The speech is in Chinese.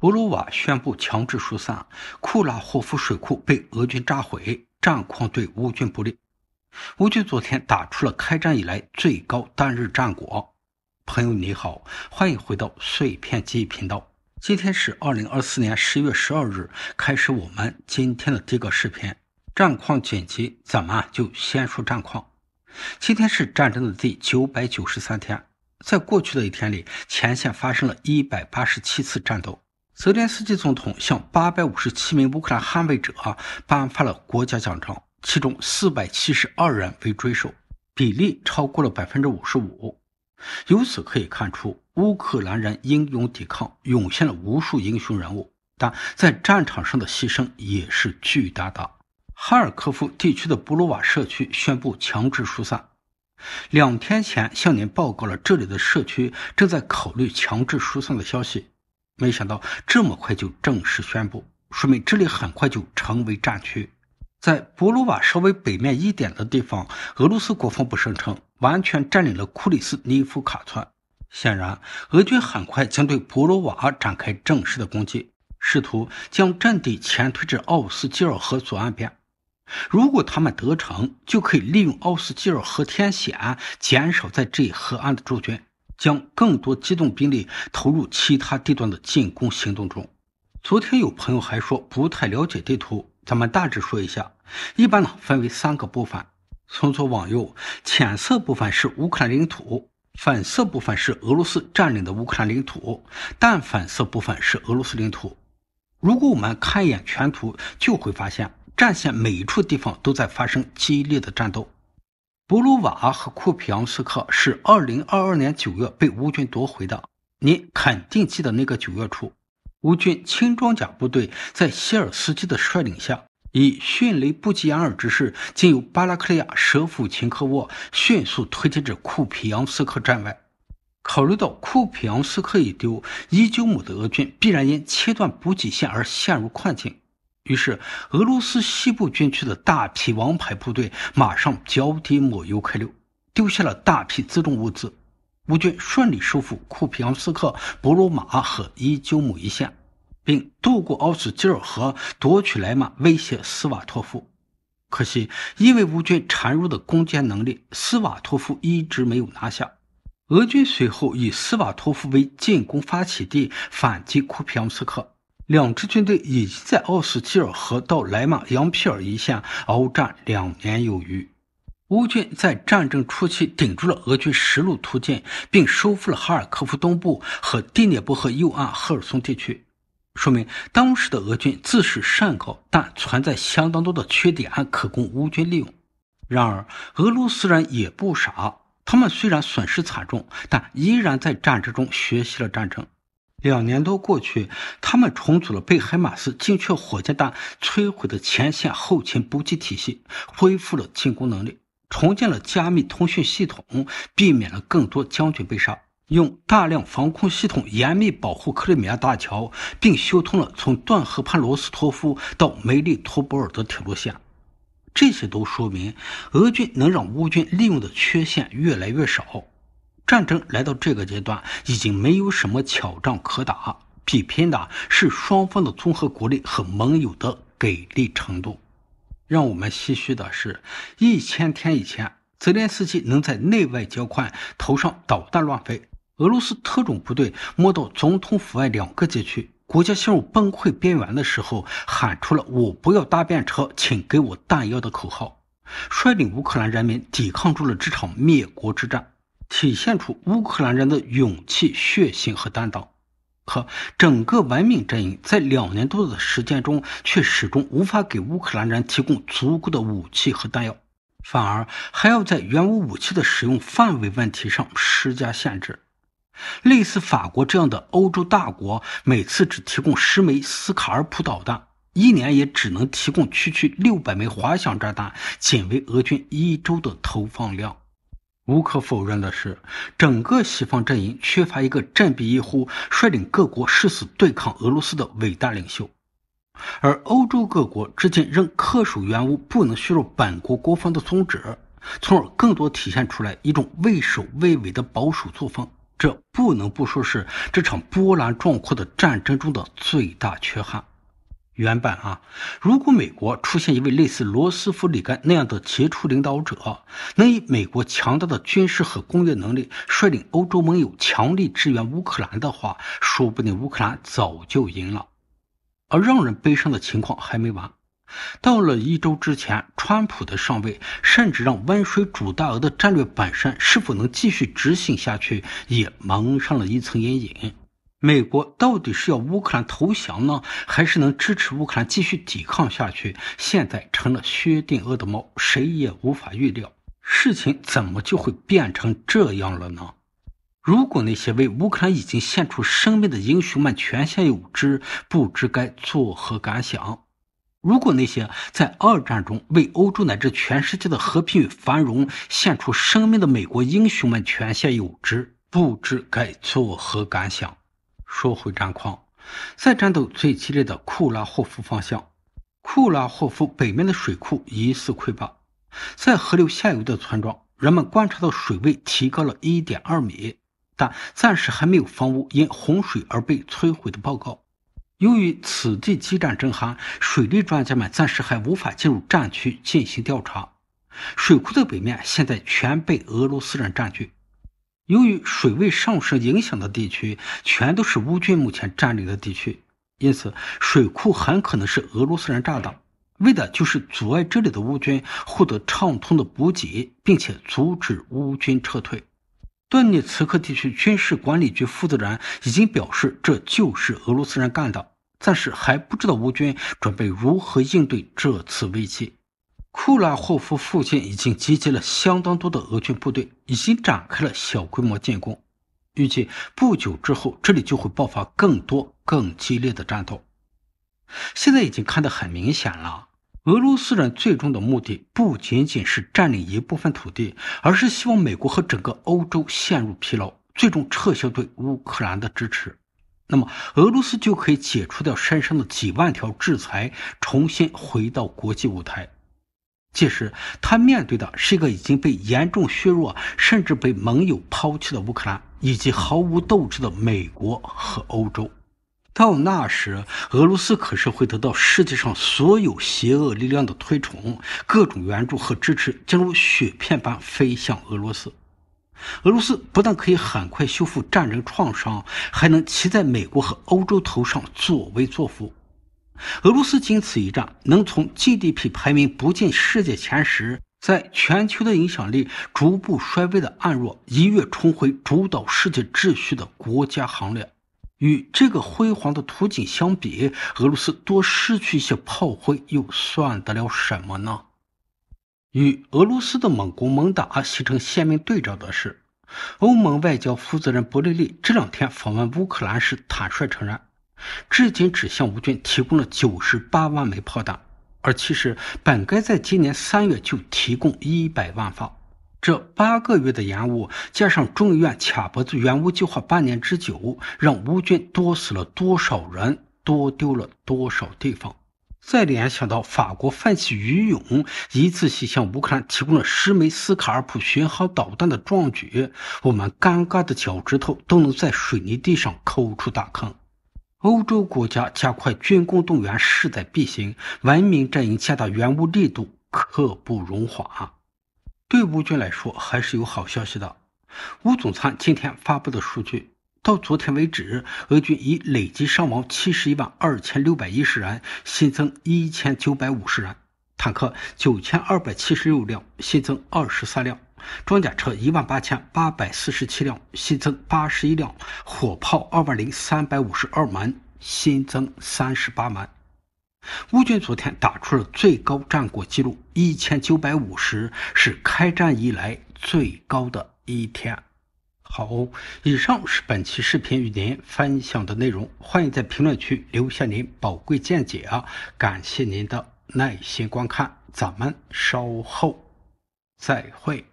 布鲁瓦宣布强制疏散。库拉霍夫水库被俄军炸毁，战况对乌军不利。乌军昨天打出了开战以来最高单日战果。朋友你好，欢迎回到碎片记忆频道。今天是二零二四年十月十二日，开始我们今天的这个视频。战况紧急，咱们啊就先说战况。今天是战争的第九百九十三天，在过去的一天里，前线发生了一百八十七次战斗。泽连斯基总统向八百五十七名乌克兰捍卫者啊颁发了国家奖章，其中四百七十二人为追授，比例超过了百分之五十五。由此可以看出，乌克兰人英勇抵抗，涌现了无数英雄人物，但在战场上的牺牲也是巨大的。哈尔科夫地区的布鲁瓦社区宣布强制疏散。两天前向您报告了这里的社区正在考虑强制疏散的消息。没想到这么快就正式宣布，说明这里很快就成为战区。在博罗瓦稍微北面一点的地方，俄罗斯国防部声称完全占领了库里斯尼夫卡村。显然，俄军很快将对博罗瓦展开正式的攻击，试图将阵地前推至奥斯基尔河左岸边。如果他们得逞，就可以利用奥斯基尔河天险，减少在这一河岸的驻军。将更多机动兵力投入其他地段的进攻行动中。昨天有朋友还说不太了解地图，咱们大致说一下。一般呢分为三个部分，从左往右，浅色部分是乌克兰领土，粉色部分是俄罗斯占领的乌克兰领土，淡粉色部分是俄罗斯领土。如果我们看一眼全图，就会发现战线每一处地方都在发生激烈的战斗。布鲁瓦和库皮扬斯克是2022年9月被乌军夺回的。您肯定记得那个九月初，乌军轻装甲部队在希尔斯基的率领下，以迅雷不及掩耳之势，经由巴拉克利亚、舍甫琴科沃，迅速推进至库皮扬斯克站外。考虑到库皮扬斯克已丢，伊久姆的俄军必然因切断补给线而陷入困境。于是，俄罗斯西部军区的大批王牌部队马上脚底抹油开溜，丢下了大批辎重物资。乌军顺利收复库皮扬斯克、博罗马和伊久姆一线，并渡过奥斯基尔河，夺取莱马，威胁斯瓦托夫。可惜，因为乌军孱弱的攻坚能力，斯瓦托夫一直没有拿下。俄军随后以斯瓦托夫为进攻发起地，反击库皮扬斯克。两支军队已经在奥斯基尔河到莱马、扬皮尔一线鏖战两年有余。乌军在战争初期顶住了俄军十路突进，并收复了哈尔科夫东部和第聂伯河右岸赫尔松地区，说明当时的俄军自恃善搞，但存在相当多的缺点，可供乌军利用。然而，俄罗斯人也不傻，他们虽然损失惨重，但依然在战争中学习了战争。两年多过去，他们重组了被海马斯精确火箭弹摧毁的前线后勤补给体系，恢复了进攻能力，重建了加密通讯系统，避免了更多将军被杀，用大量防空系统严密保护克里米亚大桥，并修通了从段河畔罗斯托夫到梅利托波尔的铁路线。这些都说明，俄军能让乌军利用的缺陷越来越少。战争来到这个阶段，已经没有什么巧仗可打，比拼的是双方的综合国力和盟友的给力程度。让我们唏嘘的是，一千天以前，泽连斯基能在内外交困、头上导弹乱飞、俄罗斯特种部队摸到总统府外两个街区、国家陷入崩溃边缘的时候，喊出了“我不要搭便车，请给我弹药”的口号，率领乌克兰人民抵抗住了这场灭国之战。体现出乌克兰人的勇气、血性和担当，可整个文明阵营在两年多的时间中，却始终无法给乌克兰人提供足够的武器和弹药，反而还要在原武武器的使用范围问题上施加限制。类似法国这样的欧洲大国，每次只提供十枚斯卡尔普导弹，一年也只能提供区区六百枚滑翔炸弹，仅为俄军一周的投放量。无可否认的是，整个西方阵营缺乏一个振臂一呼、率领各国誓死对抗俄罗斯的伟大领袖，而欧洲各国至今仍恪守原无不能削弱本国国防的宗旨，从而更多体现出来一种畏首畏尾的保守作风。这不能不说是这场波澜壮阔的战争中的最大缺憾。原版啊，如果美国出现一位类似罗斯福、里根那样的杰出领导者，能以美国强大的军事和工业能力率领欧洲盟友强力支援乌克兰的话，说不定乌克兰早就赢了。而让人悲伤的情况还没完，到了一周之前，川普的上位甚至让“温水煮大鹅”的战略本身是否能继续执行下去，也蒙上了一层阴影。美国到底是要乌克兰投降呢，还是能支持乌克兰继续抵抗下去？现在成了薛定谔的猫，谁也无法预料。事情怎么就会变成这样了呢？如果那些为乌克兰已经献出生命的英雄们全线有知，不知该作何感想？如果那些在二战中为欧洲乃至全世界的和平与繁荣献出生命的美国英雄们全线有知，不知该作何感想？说回战况，在战斗最激烈的库拉霍夫方向，库拉霍夫北面的水库疑似溃坝。在河流下游的村庄，人们观察到水位提高了一点二米，但暂时还没有房屋因洪水而被摧毁的报告。由于此地激战正酣，水利专家们暂时还无法进入战区进行调查。水库的北面现在全被俄罗斯人占据。由于水位上升影响的地区全都是乌军目前占领的地区，因此水库很可能是俄罗斯人炸的，为的就是阻碍这里的乌军获得畅通的补给，并且阻止乌军撤退。顿涅茨克地区军事管理局负责人已经表示，这就是俄罗斯人干的。暂时还不知道乌军准备如何应对这次危机。库拉霍夫附近已经集结了相当多的俄军部队，已经展开了小规模进攻。预计不久之后，这里就会爆发更多、更激烈的战斗。现在已经看得很明显了，俄罗斯人最终的目的不仅仅是占领一部分土地，而是希望美国和整个欧洲陷入疲劳，最终撤销对乌克兰的支持。那么，俄罗斯就可以解除掉身上的几万条制裁，重新回到国际舞台。届时，他面对的是一个已经被严重削弱、甚至被盟友抛弃的乌克兰，以及毫无斗志的美国和欧洲。到那时，俄罗斯可是会得到世界上所有邪恶力量的推崇，各种援助和支持将如雪片般飞向俄罗斯。俄罗斯不但可以很快修复战争创伤，还能骑在美国和欧洲头上作威作福。俄罗斯经此一战，能从 GDP 排名不进世界前十，在全球的影响力逐步衰微的暗弱，一跃重回主导世界秩序的国家行列。与这个辉煌的图景相比，俄罗斯多失去一些炮灰又算得了什么呢？与俄罗斯的猛攻猛打形成鲜明对照的是，欧盟外交负责人博利利这两天访问乌克兰时坦率承认。至今只向乌军提供了九十八万枚炮弹，而其实本该在今年三月就提供一百万发。这八个月的延误，加上众议院卡脖子援乌计划半年之久，让乌军多死了多少人，多丢了多少地方。再联想到法国泛起鱼勇，一次性向乌克兰提供了十枚斯卡尔普巡航导弹的壮举，我们尴尬的脚趾头都能在水泥地上抠出大坑。欧洲国家加快军工动员势在必行，文明阵营加大援乌力度刻不容缓。对乌军来说还是有好消息的，乌总参今天发布的数据，到昨天为止，俄军已累计伤亡七十一万二千六百一十人，新增一千九百五十人。坦克九千二百七十六辆，新增二十三辆；装甲车一万八千八百四十七辆，新增八十一辆；火炮二万零三百五十二门，新增三十八门。乌军昨天打出了最高战果记录一千九百五十，是开战以来最高的一天。好，以上是本期视频与您分享的内容，欢迎在评论区留下您宝贵见解啊！感谢您的。耐心观看，咱们稍后再会。